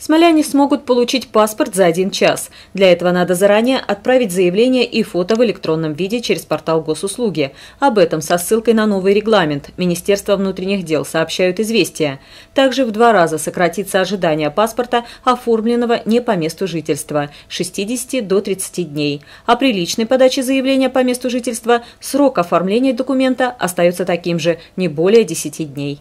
Смоляне смогут получить паспорт за один час. Для этого надо заранее отправить заявление и фото в электронном виде через портал госуслуги. Об этом со ссылкой на новый регламент Министерство внутренних дел сообщают известия. Также в два раза сократится ожидание паспорта, оформленного не по месту жительства – 60 до 30 дней. А при личной подаче заявления по месту жительства срок оформления документа остается таким же – не более 10 дней.